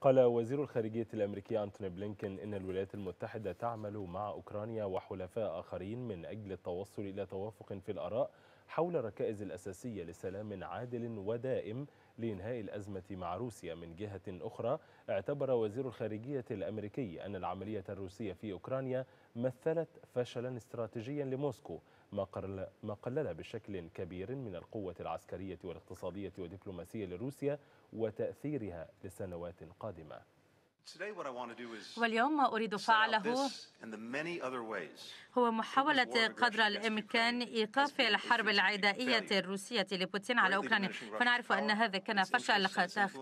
قال وزير الخارجية الأمريكي أنتوني بلينكن إن الولايات المتحدة تعمل مع أوكرانيا وحلفاء آخرين من أجل التوصل إلى توافق في الآراء حول الركائز الأساسية لسلام عادل ودائم لإنهاء الأزمة مع روسيا من جهة أخرى اعتبر وزير الخارجية الأمريكي أن العملية الروسية في أوكرانيا مثلت فشلا استراتيجيا لموسكو ما قلل بشكل كبير من القوة العسكرية والاقتصادية والدبلوماسية لروسيا وتأثيرها لسنوات قادمة واليوم ما أريد فعله هو محاولة قدر الإمكان إيقاف الحرب العدائية الروسية لبوتين على أوكرانيا فنعرف أن هذا كان فشل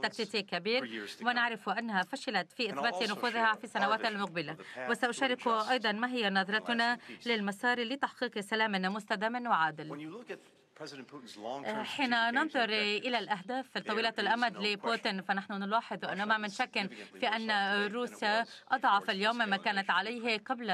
تكتيكي كبير ونعرف أنها فشلت في إثبات نفوذها في السنوات المقبلة وسأشارك أيضا ما هي نظرتنا للمسار لتحقيق سلام مستدام وعادل آه، حين ننظر إلى الأهداف الطويلة الأمد لبوتين فنحن نلاحظ أنه ما من شك في أن روسيا أضعف اليوم ما كانت عليه قبل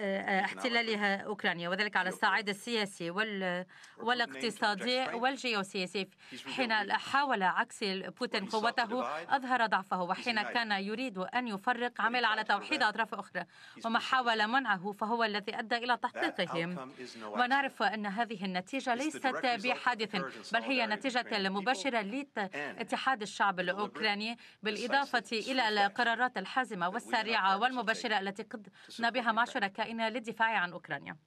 آه، احتلالها اوكرانيا وذلك على الصعيد السياسي وال... والاقتصادي والجيوسياسي حين حاول عكس بوتين قوته اظهر ضعفه وحين كان يريد ان يفرق عمل على توحيد اطراف اخرى وما حاول منعه فهو الذي ادى الى تحقيقهم ونعرف ان هذه النتيجه ليست بحادث بل هي نتيجه مباشره لاتحاد الشعب الاوكراني بالاضافه الى القرارات الحازمه والسريعه والمباشره التي قدنا بها مع شركاء كائنه للدفاع عن اوكرانيا